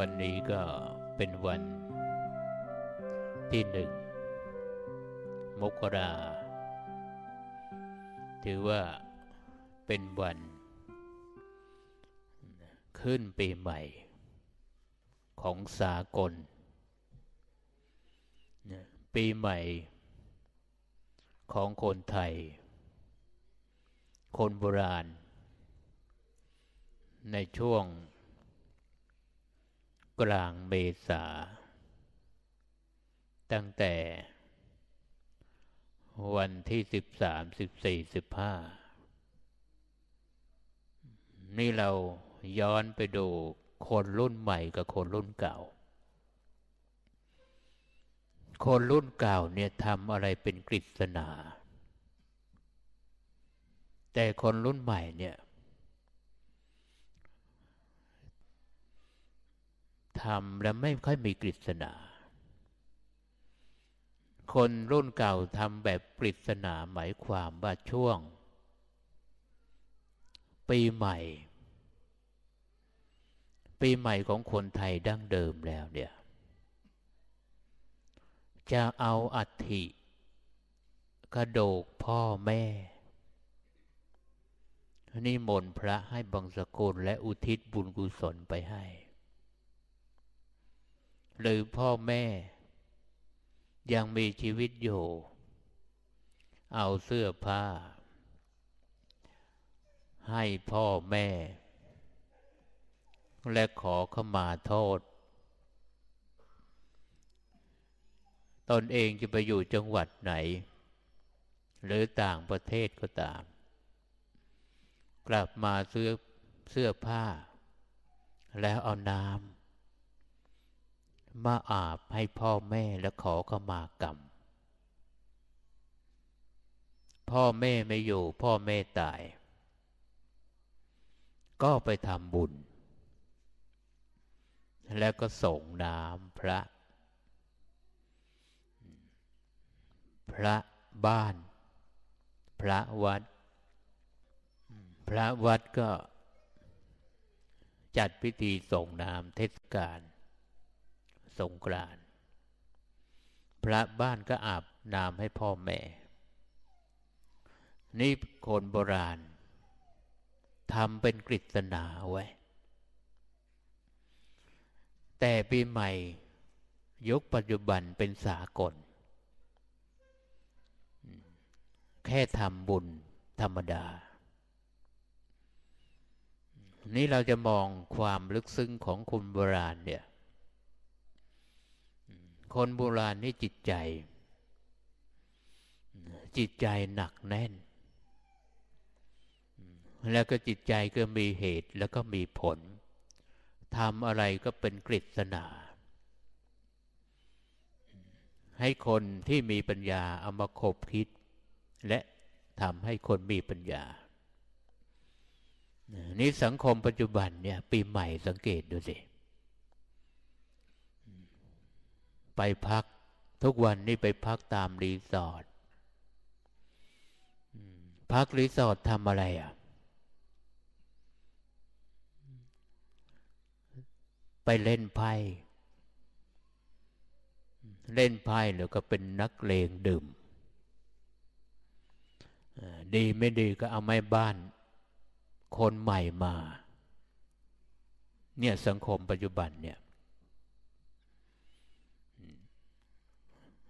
วันนี้ก็เป็นวันที่หนึ่งมกราถือว่าเป็นวัน ขึ้นปีใหม่ ของสากล ปีใหม่ของคนไทย คนโบราณ ในช่วงกลางเมษา ตั้งแต่ วันที่สิบสามสิบสี่สิบห้านี่เราย้อนไปดูคนรุ่นใหม่กับคนรุ่นเก่า คนรุ่นเก่าเนี่ยทำอะไรเป็นกฤษณา แต่คนรุ่นใหม่เนี่ยทำ และไม่ค่อยมีกฤษณาคนรุ่นเก่าทำแบบปริศนาหมายความว่าช่วง ปีใหม่ ปีใหม่ของคนไทย ดั้ง เดิมแล้ว เนี่ย จะ เอาอัฐิกระโดกพ่อแม่ นี่มนพระให้ บังสกุลและอุทิศบุญกุศลไปให้หรือ พ่อแม่ ยังมีชีวิตอยู่ เอาเสื้อผ้า ให้พ่อแม่ และขอขมาโทษ ตนเองจะไปอยู่จังหวัดไหน หรือต่างประเทศก็ตาม กลับมาซื้อเสื้อผ้า แล้วเอาน้ำมาอาบให้พ่อแม่และขอขมากรรม พ่อแม่ไม่อยู่ พ่อแม่ตาย ก็ไปทำบุญ แล้วก็ส่งน้ำพระ พระบ้าน พระวัดพระวัดก็ จัดพิธีส่งน้ำเทศกาลสงกรานพระบ้านก็อาบน้ำให้พ่อแม่ นี่คนโบราณทำเป็นกฤษณาไว้ แต่ปีใหม่ ยกปัจจุบันเป็นสากล แค่ทำบุญธรรมดา นี่เราจะมองความลึกซึ้งของคุณโบราณเนี่ยคนโบราณนี่จิตใจ จิตใจหนักแน่น แล้วก็จิตใจก็มีเหตุแล้วก็มีผลทำอะไรก็เป็นกฤษณาให้คนที่มีปัญญาเอามาคบคิด และทำให้คนมีปัญญา นี่สังคมปัจจุบันเนี่ย ปีใหม่สังเกตดูสิเไปพักทุกวันนี่ไปพักตามรีสอร์ทพักรีสอร์ททำอะไรอ่ะไปเล่นไพ่เล่นไพ่แล้วก็เป็นนักเลงดื่ม ดีไม่ดีก็เอาไม้บ้าน คนใหม่มา เนี่ยสังคมปัจจุบันเนี่ย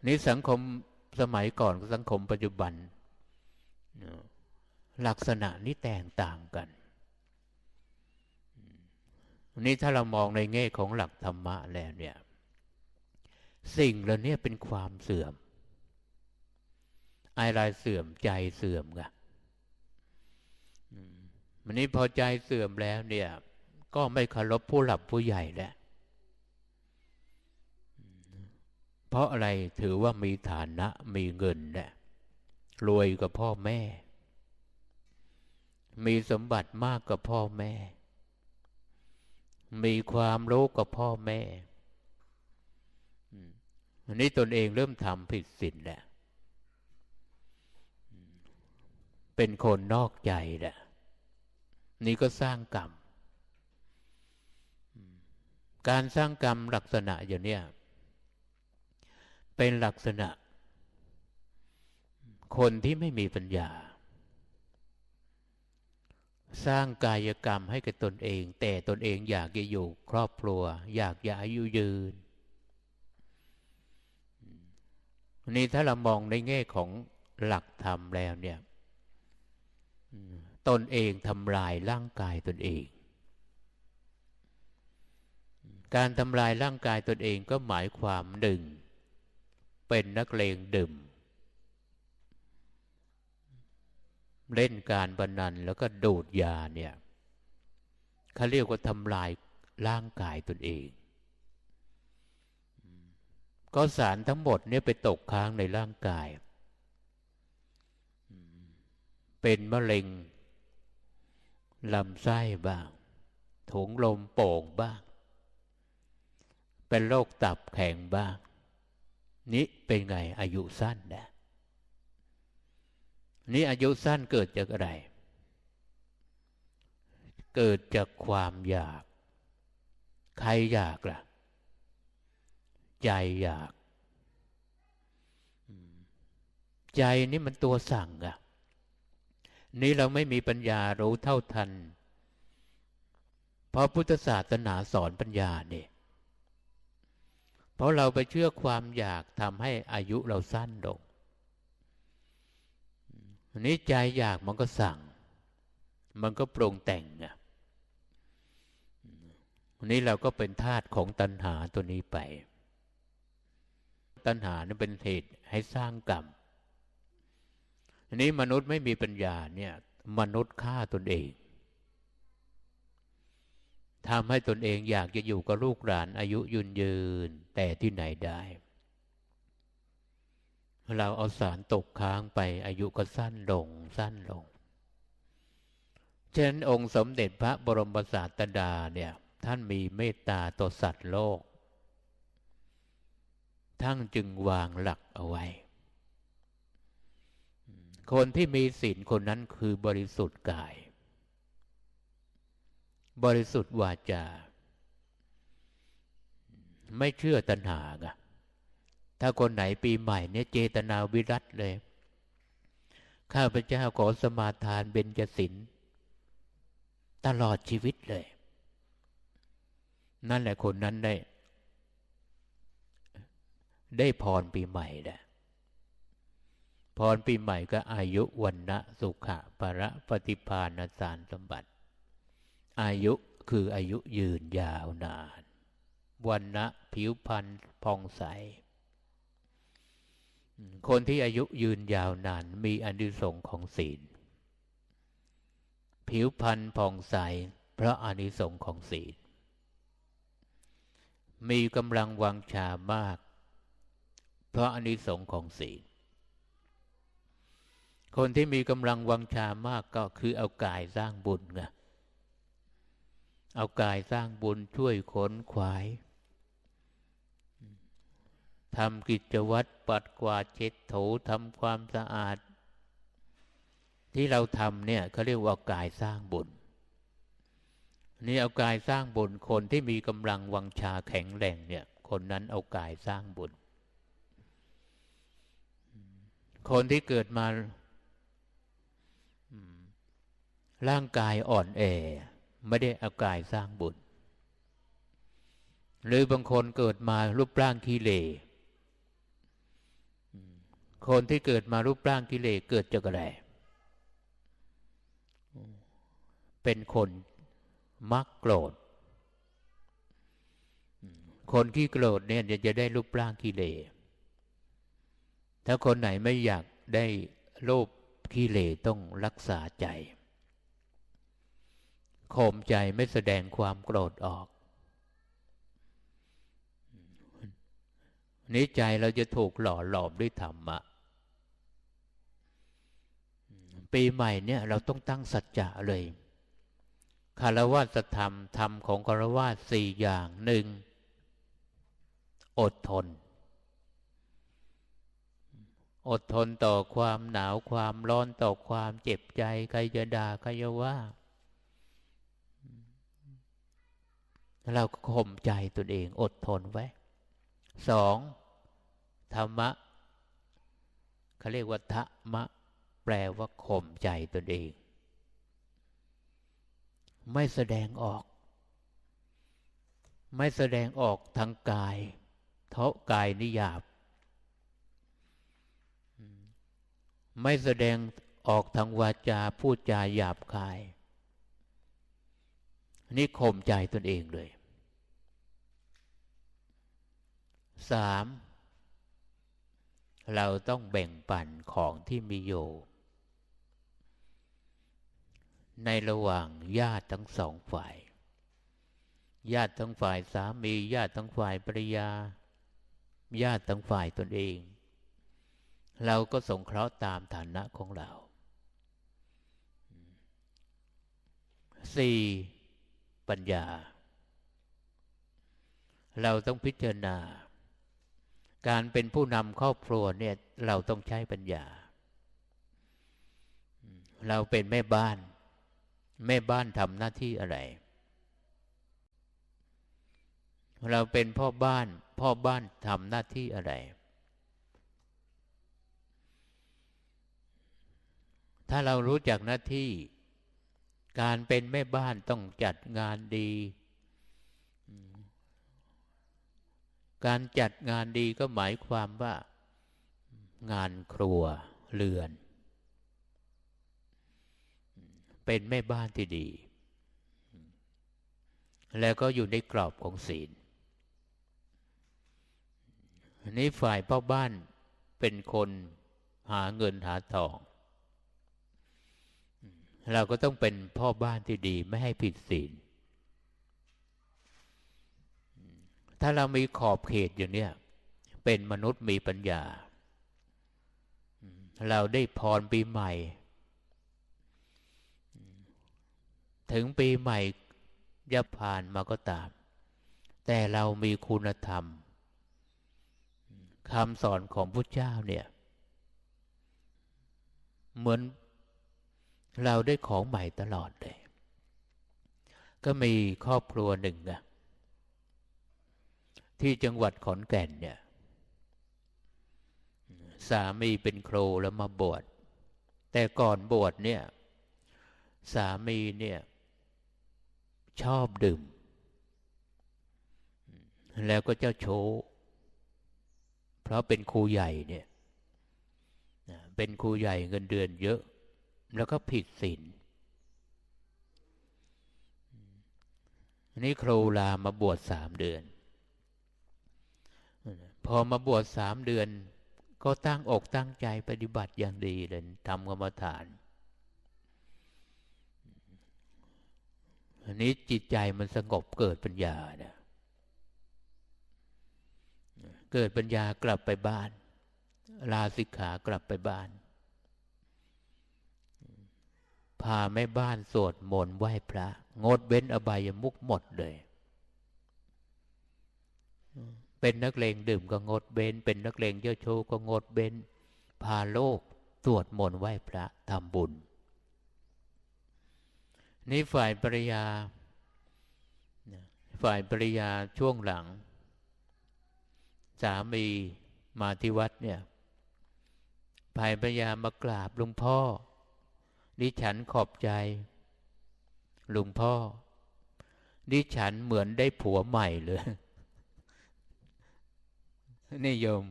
นี้สังคมสมัยก่อนกับสังคมปัจจุบันลักษณะนี้แตกต่างกันนี่ถ้าเรามองในแง่ของหลักธรรมะแล้ว เนี่ย สิ่งเหล่านี้เป็นความเสื่อมอะไรเสื่อมใจเสื่อมกันวันนี้พอใจเสื่อมแล้วเนี่ย ก็ไม่เคารพผู้หลับผู้ใหญ่แล้วเพราะอะไรถือว่ามีฐานะมีเงินแหละรวยกับพ่อแม่ มีสมบัติมากกับพ่อแม่ มีความรู้กับพ่อแม่อันนี้ตนเองเริ่มทำผิดศีลแหละเป็นคนนอกใจแหละนี่ก็สร้างกรรมการสร้างกรรมลักษณะอย่างเนี้ยเป็นลักษณะ คนที่ไม่มีปัญญา สร้างกายกรรมให้กับตนเอง แต่ตนเองอยากจะอยู่ ครอบครัว อยากจะอายุยืนนี่ถ้าเรามองในแง่ของหลักธรรมแล้วเนี่ยตนเองทำลายร่างกายตนเอง การทำลายร่างกายตนเองก็หมายความหนึ่งเป็นนักเลงดื่ม เล่นการบันนันแล้วก็ดูดยาเนี่ยเขาเรียกว่าทำลายร่างกายตนเองก็สารทั้งหมดเนี่ยไปตกค้างในร่างกาย เป็นมะเร็งลำไส้บ้างถุงลมโป่งบ้าง เป็นโรคตับแข็งบ้างนี้เป็นไงอายุสั้นนะนี่อายุสั้นเกิดจากอะไร เกิดจากความอยาก ใคร อยาก ล่ะ ใจอยาก ใจนี่ มันตัวสั่งอะนี่เราไม่มีปัญญารู้เท่าทัน เพราะ พุทธศาสนา สอน ปัญญาเนี่ยเพราะเราไปเชื่อความอยากทำให้อายุเราสั้นลงอันนี้ใจอยากมันก็สั่ง มันก็ปรุงแต่งอ่วันนี้เราก็เป็นธาตุของตัณหาตัวนี้ไป ตัณหานี่เป็นเหตุให้สร้างกรรมอันนี้มนุษย์ไม่มีปัญญาเนี่ย มนุษย์ฆ่าตนเองทำให้ตนเองอยากจะอยู่กับลูกหลานอายุยืนยืนแต่ที่ไหนได้ เราเอาสารตกค้างไปอายุก็สั้นลง สั้นลงฉะนั้นองค์สมเด็จพระบรมศาสดาเนี่ย ท่านมีเมตตาต่อสัตว์โลก ทั้งจึงวางหลักเอาไว้ คนที่มีศีลคนนั้นคือบริสุทธิ์กายบริสุทธิ์วาจา ไม่เชื่อตัณหาไงถ้าคนไหนปีใหม่เนี่ย เจตนาวิรัตเลย ข้าพเจ้า ขอ สมาทาน เบญจศิลตลอดชีวิตเลย นั่น แหละคนนั้นได้ ได้พรปีใหม่แหละพรปีใหม่ก็อายุวันนะสุขะประปฏิพาณสารสมบัติอายุคืออายุยืนยาวนานวันนะผิวพรรณผ่องใสคนที่อายุยืนยาวนานมีอนิสงค์ของศีล ผิวพรรณผ่องใสเพราะอนิสงค์ของศีลมีกำลังวังชามาก เพราะอนิสงค์ของศีลคนที่มีกำลังวังชามากก็คือเอากายสร้างบุญไงเอากายสร้างบุญช่วยขนขวาย ทำกิจวัตรปัดกวาดเช็ดถูทำความสะอาด ที่เราทำเนี่ยเขาเรียกว่ากายสร้างบุญ นี่เอากายสร้างบุญคนที่มีกำลังวังชาแข็งแรงเนี่ย คนนั้นเอากายสร้างบุญคนที่เกิดมาร่างกายอ่อนแอไม่ได้เอากายสร้างบุญ หรือบางคนเกิดมารูปร่างกิเลสคนที่เกิดมารูปร่างกิเลสเกิดจากอะไรเป็นคนมักโกรธคนที่โกรธเนี่ยจะได้รูปร่างกิเลสถ้าคนไหนไม่อยากได้รูปกิเลสต้องรักษาใจโคมใจไม่แสดงความโกรธออกนี้ใจเราจะถูกหล่อหลอมด้วยธรรมะปีใหม่เนี่ยเราต้องตั้งสัจจะเลย คารวะธรรม ธรรมของคารวะสี่อย่าง หนึ่ง อดทน อดทนต่อความหนาวความร้อนต่อความเจ็บใจใครจะด่าใครจะว่าเราก็ข่มใจตนเอง อดทนไว้ สองธรรมะเขาเรียกว่า ธรรมะ แปลว่าข่มใจตนเอง ไม่แสดงออก ไม่แสดงออกทางกาย เทากายนิยาบ ไม่แสดงออกทางวาจาพูดจาหยาบคายนี่ข่มใจตนเองเลยสาม เราต้องแบ่งปันของที่มีอยู่ในระหว่างญาติทั้งสองฝ่าย ญาติทั้งฝ่ายสามีญาติทั้งฝ่ายภรรยา ญาติทั้งฝ่ายตนเอง เราก็สงเคราะห์ตามฐานะของเรา สี่ปัญญา เราต้องพิจารณา การเป็นผู้นำครอบครัวเนี่ยเราต้องใช้ปัญญาเราเป็นแม่บ้าน แม่บ้านทำหน้าที่อะไร เราเป็นพ่อบ้าน พ่อบ้านทำหน้าที่อะไร ถ้าเรารู้จักหน้าที่การเป็นแม่บ้านต้องจัดงานดี การจัดงานดีก็หมายความว่า งานครัวเรือน เป็นแม่บ้านที่ดี แล้วก็อยู่ในกรอบของศีลนี้ฝ่ายพ่อบ้านเป็นคนหาเงินหาทองเราก็ต้องเป็นพ่อบ้านที่ดีไม่ให้ผิดศีลถ้าเรามีขอบเขตอย่างเนี้ยเป็นมนุษย์มีปัญญา เราได้พรปีใหม่ ถึงปีใหม่จะผ่านมาก็ตาม แต่เรามีคุณธรรมคำสอนของพระเจ้าเนี่ย เหมือนเราได้ของใหม่ตลอดเลย ก็มีครอบครัวหนึ่งอะที่จังหวัดขอนแก่นเนี่ย สามีเป็นครูแล้วมาบวช แต่ก่อนบวชเนี่ย สามีเนี่ย ชอบดื่ม แล้วก็เจ้าโชเพราะเป็นครูใหญ่เนี่ย เป็นครูใหญ่เงินเดือนเยอะแล้วก็ผิดศีลอันนี้ครูลามาบวชสามเดือน พอมาบวชสามเดือนก็ตั้งอกตั้งใจปฏิบัติอย่างดีเลยทำกรรมฐาน อันนี้จิตใจมันสงบเกิดปัญญาเนี่ยเกิดปัญญากลับไปบ้าน ลาสิกขากลับไปบ้านพาแม่บ้านสวดมนต์ไหว้พระงดเว้น อบายมุกหมดเลย เป็นนักเลงดื่มก็งดเว้นเป็นนักเลงเยอะโชก็งดเว้นพาโลกสวดมนต์ไหว้พระทำบุญ นี่ฝ่ายปริยา ฝ่ายปริยาช่วงหลังสามีมาที่วัดเนี่ยฝ่ายปริยามากราบหลวงพ่อดิฉันขอบใจ ลุงพ่อ ดิฉันเหมือนได้ผัวใหม่เลย นี่โยม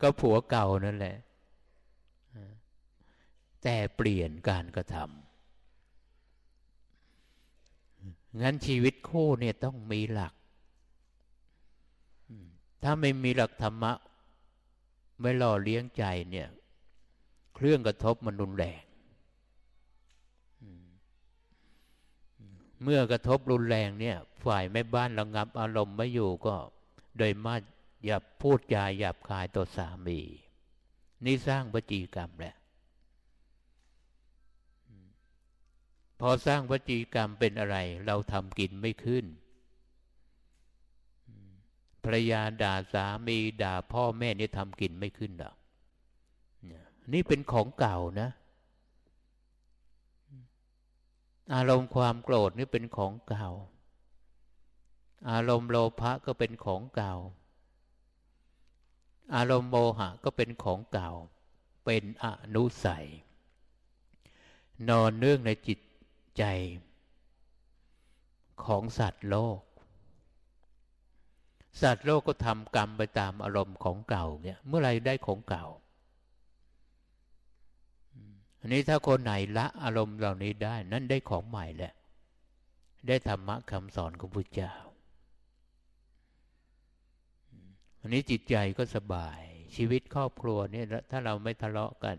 ก็ผัวเก่านั่นแหละ แต่เปลี่ยนการกระทำงั้นชีวิตคู่เนี่ยต้องมีหลัก ถ้าไม่มีหลักธรรมะ ไม่หล่อเลี้ยงใจเนี่ยเครื่องกระทบมันรุนแรง เมื่อกระทบรุนแรงเนี่ย ฝ่ายแม่บ้านระงับอารมณ์ไม่อยู่ก็ โดยมากอย่าพูดจาหยาบคายต่อสามี นี่สร้างวจีกรรมแหละพอสร้างวจีกรรมเป็นอะไร เราทำกินไม่ขึ้นภรรยาด่าสามีด่าพ่อแม่นี่ทำกินไม่ขึ้นหรอกนี่เป็นของเก่านะ อารมณ์ความโกรธนี่เป็นของเก่า อารมณ์โลภะก็เป็นของเก่า อารมณ์โมหะ ก็เป็นของเก่า เป็นอนุสัยนอนเนื่องในจิตใจ ของสัตว์โลก สัตว์โลกก็ทำกรรมไปตามอารมณ์ของเก่าเนี่ยเมื่อไรได้ของเก่าอันนี้ถ้าคนไหนละอารมณ์เหล่านี้ได้ นั่นได้ของใหม่แหละได้ธรรมะคำสอนของพุทธเจ้าอันนี้จิตใจก็สบาย ชีวิตครอบครัวเนี่ยถ้าเราไม่ทะเลาะกัน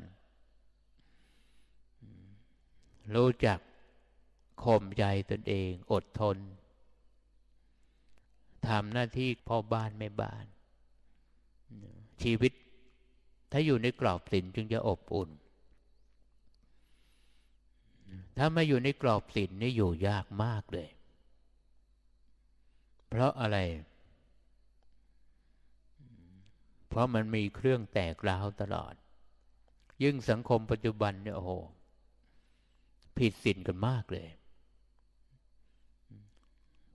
รู้จักข่มใจตนเอง อดทนทำหน้าที่พ่อบ้านแม่บ้าน ชีวิตถ้าอยู่ในกรอบสินจึงจะอบอุ่นถ้าไม่อยู่ในกรอบศีลนี่อยู่ยากมากเลย เพราะอะไร เพราะมันมีเครื่องแตกร้าวตลอด ยิ่งสังคมปัจจุบันเนี่ยโอ้โห ผิดศีลกันมากเลย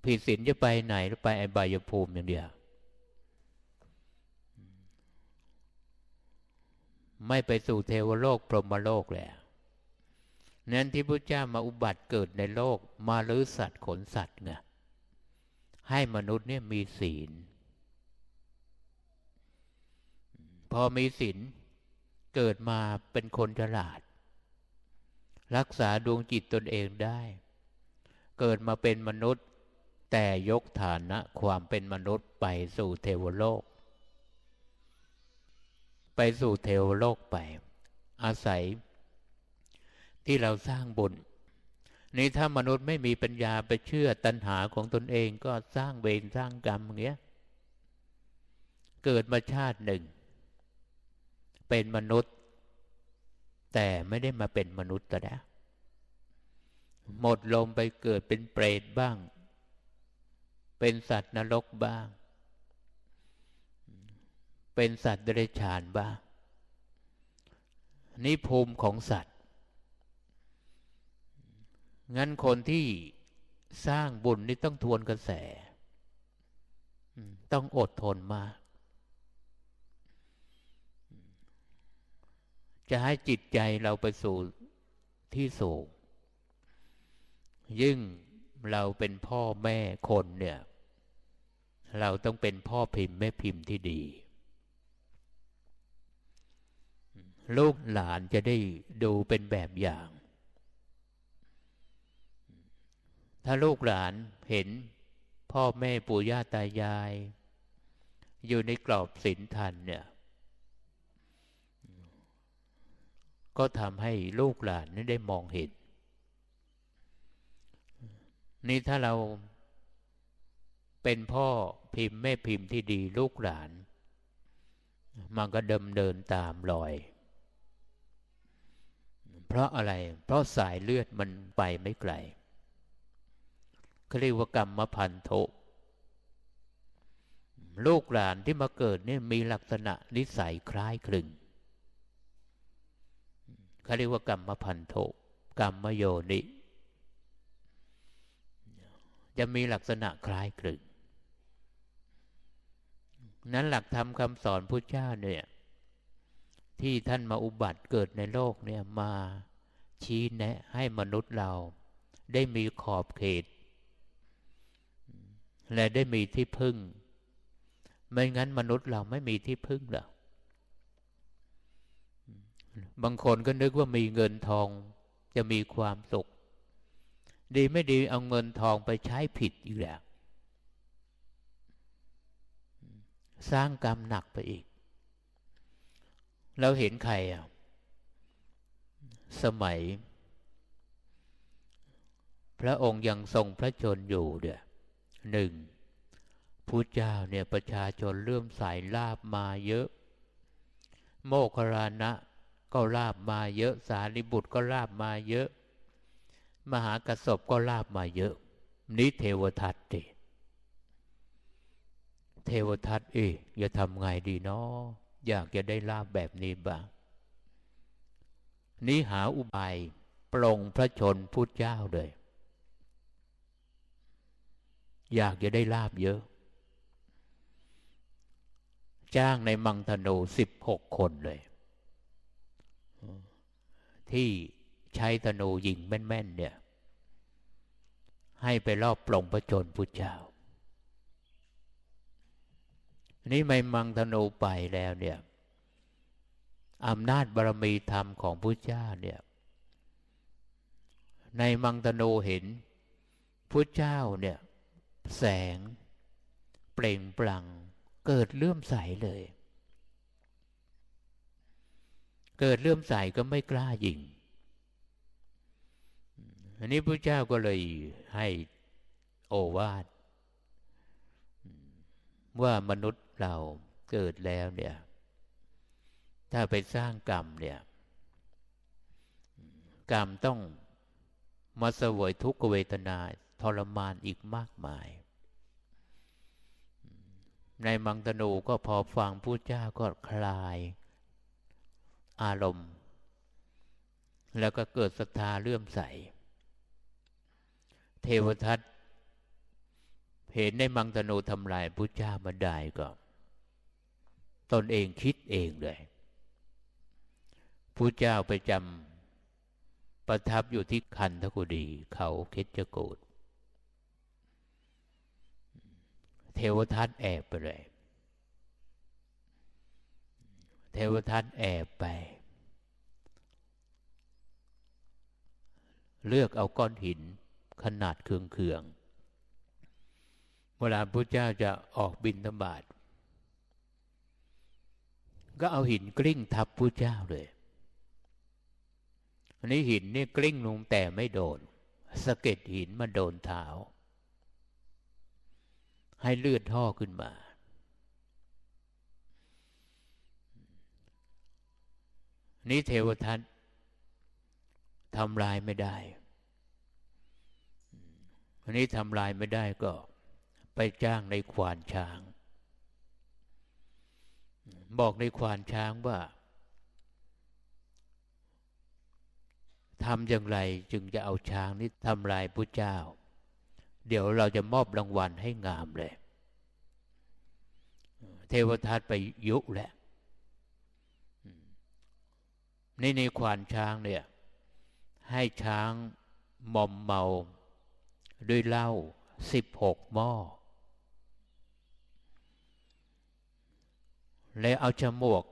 ผิดศีลจะไปไหนไปไอบายภูมิอย่างเดียว ไม่ไปสู่เทวโลกพรหมโลกแหละนั้นที่พระเจ้ามาอุบัติเกิดในโลกมาลื้อสัตว์ขนสัตว์ไงให้มนุษย์เนี่ยมีศีล พอมีศีลเกิดมาเป็นคนฉลาด รักษาดวงจิตตนเองได้ เกิดมาเป็นมนุษย์แต่ยกฐานะความเป็นมนุษย์ไปสู่เทวโลก ไปสู่เทวโลกไป อาศัยที่เราสร้างบุญนี่ถ้ามนุษย์ไม่มีปัญญาไปเชื่อตัณหาของตนเองก็สร้างเวรสร้างกรรมเงี้ย เกิดมาชาติหนึ่ง เป็นมนุษย์ แต่ไม่ได้มาเป็นมนุษย์แต่แล้วหมดลมไปเกิดเป็นเปรตบ้าง เป็นสัตว์นรกบ้าง เป็นสัตว์เดรัจฉานบ้างนี่ภูมิของสัตว์งั้นคนที่สร้างบุญนี่ต้องทวนกระแส ต้องอดทนมาก จะให้จิตใจเราไปสู่ที่สูง ยิ่งเราเป็นพ่อแม่คนเนี่ย เราต้องเป็นพ่อพิมพ์แม่พิมพ์ที่ดี ลูกหลานจะได้ดูเป็นแบบอย่างถ้าลูกหลานเห็นพ่อแม่ปู่ย่าตายาย อยู่ในกรอบศีลธรรมเนี่ย ก็ทำให้ลูกหลานนี่ได้มองเห็น นี่ถ้าเราเป็นพ่อพิมพ์แม่พิมพ์ที่ดีลูกหลาน มันก็ดำเดินตามรอย เพราะอะไรเพราะสายเลือดมันไปไม่ไกลเขาเรียกว่ากรรมพันโทลูกหลานที่มาเกิดเนี่ยมีลักษณะนิสัยคล้ายคลึงเขาเรียกว่ากรรมพันโทกรรมโยนิ จะมีลักษณะคล้ายคลึง นั้นหลักธรรมคำสอนพระเจ้าเนี่ย ที่ท่านมาอุบัติเกิดในโลกเนี่ยมาชี้แนะให้มนุษย์เราได้มีขอบเขตและได้มีที่พึ่ง ไม่งั้นมนุษย์เราไม่มีที่พึ่งหรอก บางคนก็นึกว่ามีเงินทองจะมีความสุข ดีไม่ดีเอาเงินทองไปใช้ผิดอีกแล้ว สร้างกรรมหนักไปอีกเราเห็นใครอ่ะ สมัย พระองค์ยังทรงพระชนอยู่เด้อหนึ่งพุทธเจ้าเนี่ยประชาชนเลื่อมใสลาบมาเยอะ โมคคราณะก็ลาบมาเยอะ สารีบุตรก็ลาบมาเยอะ มหากระสบก็ลาบมาเยอะนี้เทวทัตเตเทวทัตเอ๊จะทำไงดีเนาะอยากจะได้ลาบแบบนี้บ้าง นี้หาอุบายปลงพระชนพุทธเจ้าเลยอยากจะได้ลาบเยอะ จ้างในมังธนูสิบหกคนเลย ที่ใช้ธนูยิงแม่น ๆ เนี่ย ให้ไปรอบปลงพระชนพุทธเจ้า นี่ไม่มังธนูไปแล้วเนี่ย อำนาจบารมีธรรมของพุทธเจ้าเนี่ย ในมังธนูเห็นพุทธเจ้าเนี่ยแสงเปล่ง ปลั่งเกิดเลื่อมใส เลย เกิดเลื่อมใส ก็ไม่กล้า ยิงอันนี้พระเจ้าก็เลยให้ โอวาทว่ามนุษย์เราเกิดแล้วเนี่ย ถ้า ไป สร้างกรรมเนี่ย กรรมต้องมาสวยทุกขเวทนาทรมานอีกมากมาย ในมังตนูก็พอฟังพุทธเจ้าก็คลาย อารมณ์ แล้วก็เกิดศรัทธาเลื่อมใส เทวทัตเห็นในมังตนูทำลายพุทธเจ้ามาได้ก็ ตนเองคิดเองเลยพูะเจ้าไปจำ ประทับอยู่ที่คันทกุดีเขาเคจโกดเทวทัตแอบไปเลย เทวทัตแอบไป เลือกเอาก้อนหินขนาดเคืองๆ เวลาพระเจ้าจะออกบินธบาตก็เอาหินกลิ้งทับพระเจ้าเลย อันนี้หินนี่กลิ้งลงแต่ไม่โดน สะเก็ดหินมาโดนเท้าให้เลือดท่อขึ้นมา นี้เทวทัตทำลายไม่ได้อันนี้ทำลายไม่ได้ก็ไปจ้างในควานช้าง บอกในควานช้างว่าทำอย่างไรจึงจะเอาช้างนี้ทำลายพระเจ้าเดี๋ยวเราจะมอบรางวัลให้งามเลย เทวทัตไปยุแหละในในควานช้างเนี่ย ให้ช้างมอมเมา ด้วยเหล้าสิบหกหม้อ แล้วเอาฉมวก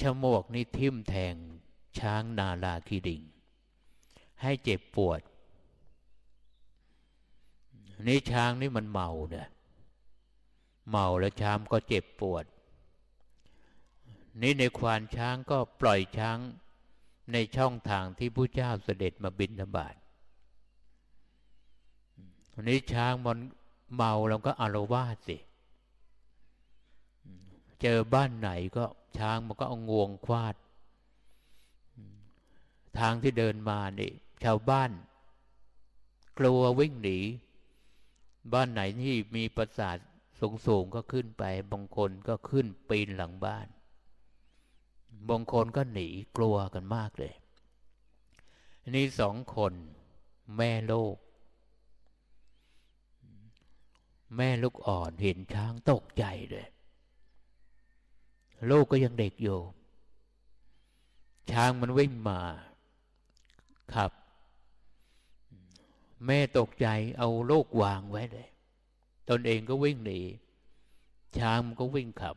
ฉมวกนี่ทิ่มแทงช้างนาลาคีดิงให้เจ็บปวดนี้ช้างนี่มันเมาเนี่ยเมาแล้วช้างก็เจ็บปวด นี่ในควานช้างก็ปล่อยช้างในช่องทางที่พระเจ้าเสด็จมาบินธบาตันนี้ช้างมันเมาแล้วก็อารวาสสิเจอบ้านไหนก็ช้างมันก็เอางวงควาด ทางที่เดินมานี่ ชาวบ้าน กลัววิ่งหนีบ้านไหนที่มีปราสาท สูงงก็ขึ้นไปบางคนก็ขึ้นปีน หลังบ้านบางคนก็หนีกลัวกันมากเลย นี่สองคน แม่ลูกแม่ ลูก อ่อนเห็น ช้างตกใจเลยลูกก็ยังเด็กอยู่ ช้างมัน วิ่งมาขับแม่ตกใจเอาโลกวางไว้เลย ตนเองก็วิ่งหนี ช้างก็วิ่งขับ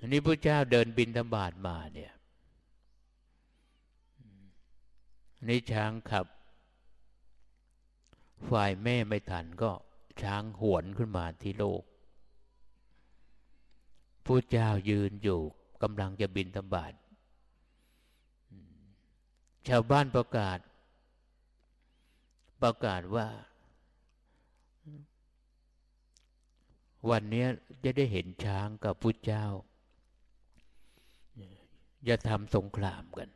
อันนี้พระเจ้าเดินบินธบาตมาเนี่ยนี่ช้างขับ ฝ่ายแม่ไม่ทันก็ช้างหวนขึ้นมาที่โลกพระเจ้ายืนอยู่กำลังจะบินธบาตชาวบ้านประกาศประกาศว่าวันนี้จะได้เห็นช้างกับพุทธเจ้า จะทำสงครามกัน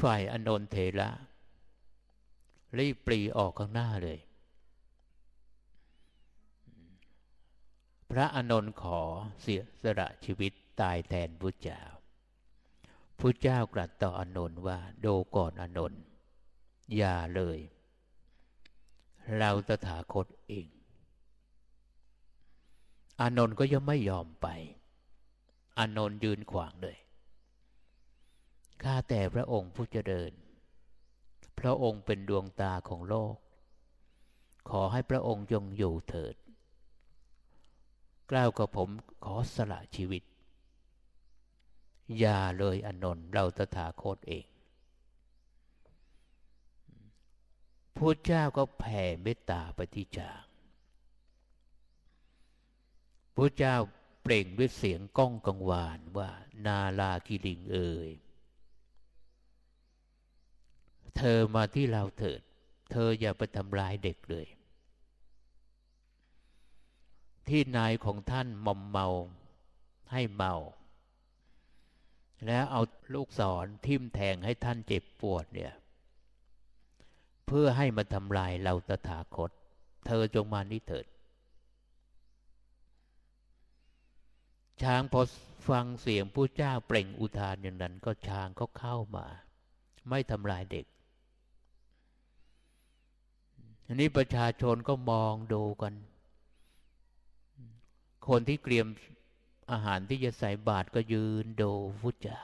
ฝ่ายอนนเทระรีบปรีออกข้างหน้าเลย พระอนนท์ขอเสียสละชีวิตตายแทนพุทธเจ้า พุทธเจ้ากลัดต่ออนนท์ว่า โดก่อนอนนท์อย่าเลย เราตถาคตเอง อานนท์ก็ยังไม่ยอมไป อานนท์ยืนขวางเลย ข้า แต่พระองค์ผู้เจริญ พระองค์เป็นดวงตาของโลก ขอให้พระองค์ยงอยู่เถิด กล่าวกับผมขอสละ ชีวิต อย่าเลยอนนท์เราตถาคต เองพระเจ้าก็แผ่เมตตาปฏิจางพระเจ้าเปล่งด้วยเสียงก้องกังวานว่า นาลากิลิงเอ่ยเธอมาที่เราเถิด เธออย่าไปทำลายเด็กเลย ที่นายของท่านมอมเมาให้เมา แล้วเอาลูกศรทิ่มแทงให้ท่านเจ็บปวดเนี่ยเพื่อให้มาทำลายเราตถาคต เธอจงมานี้เถิด ช้างพอฟังเสียงผู้เจ้าเปล่งอุทานอย่างนั้น ก็ช้างก็เข้ามา ไม่ทำลายเด็กอันนี้ประชาชนก็มองดูกัน คนที่เตรียมอาหารที่จะใส่บาตรก็ยืนดูพระเจ้า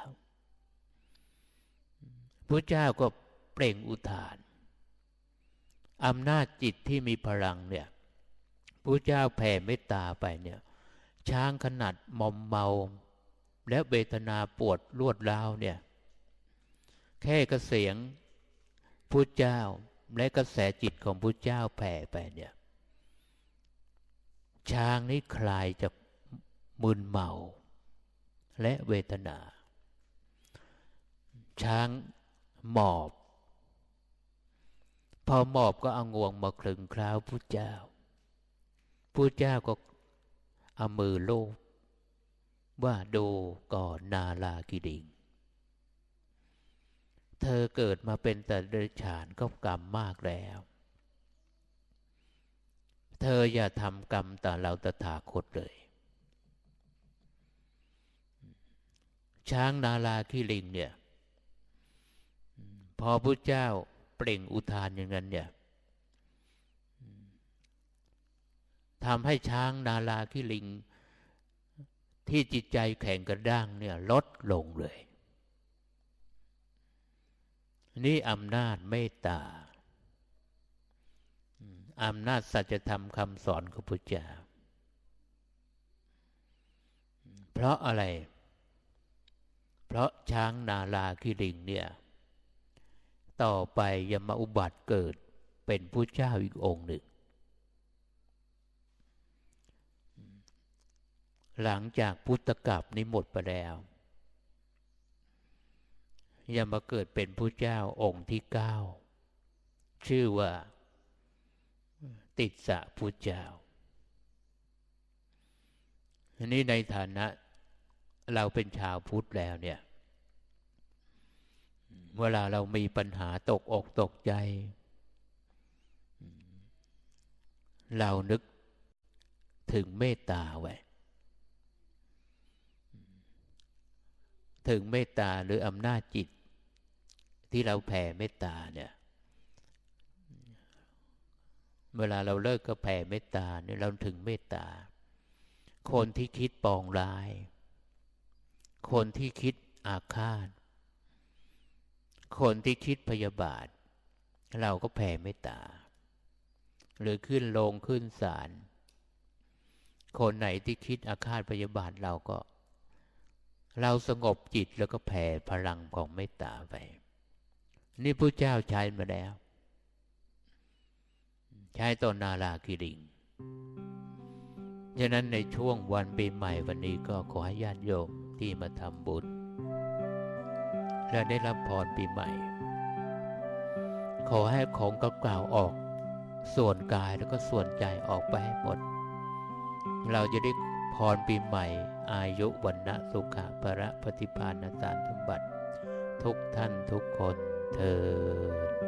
พระเจ้าก็เปล่งอุทานอำนาจจิตที่มีพลังเนี่ยพระเจ้าแผ่เมตตาไปเนี่ย ช้างขนาดมอมเมาและเบตนาปวดรวดร้าวเนี่ย แค่กระเสียงพระเจ้าและกระแสจิตของพระเจ้าแผ่ไปเนี่ย ช้างนี้คลายจากมึนเมาและเวทนา ช้างหมอบพอหมอบก็เอางวงมาคลึงคราวพุทธเจ้า พุทธเจ้าก็เอามือลูบว่าดูก่อนนาลากิดิง เธอเกิดมาเป็นแต่เดชฉานก็กรรมมากแล้ว เธออย่าทำกรรมต่เราตถาคตเลย ช้างนาลาค้ลิงเนี่ย พอพุทธเจ้าเปล่งอุทานอย่างนั้นเนี่ยทำให้ช้างนาลาคิลิง ที่จิตใจแข็งกระด้างเนี่ย ลดลงเลย นี่อำนาจเมตตาอำนาจสัจธรรมคำสอนของพุทธเจ้าเพราะอะไร เพราะช้างนาลาคิลิงเนี่ยต่อไปยมาอุบัติเกิดเป็นผู้เจ้าอีกองค์ หนึ่ง หลังจากพุทธกับนี้ หมด ไปแล้วยัมาเกิดเป็นผู้เจ้าองค์ที่เก้าชื่อว่าติดสะพุทธเจ้าอันนี้ในฐานะเราเป็นชาวพุทธแล้วเนี่ยเวลาเรามีปัญหาตกอกตกใจ เรานึกถึงเมตตาไว้ ถึงเมตตาหรืออำนาจจิต ที่เรา แผ่เมตตาเนี่ย เวลาเรา เลิกก็ แผ่เมตตาเนี่ยเราถึงเมตตา คนที่คิดปองร้าย คนที่คิดอาฆาตคนที่คิดพยาบาท เราก็แผ่เมตตา หรือขึ้นลงขึ้นศาลคนไหนที่คิดอาฆาตพยาบาทเราก็ เราสงบจิตแล้วก็แผ่พลังของเมตตาไป นี่พระเจ้าใช้มาแล้ว ใช้ตอนนาลากิริง ฉะนั้นในช่วงวันปีใหม่วันนี้ก็ขอให้ญาติโยมที่มาทำบุญและได้รับพรปีใหม่ ขอให้ของเก่าๆออกส่วนกายแล้วก็ส่วนใจออกไปให้หมด เราจะได้พรปีใหม่อายุวันนะสุขะพระปฏิภาณสานสมบัติ ทุกท่านทุกคนเธอ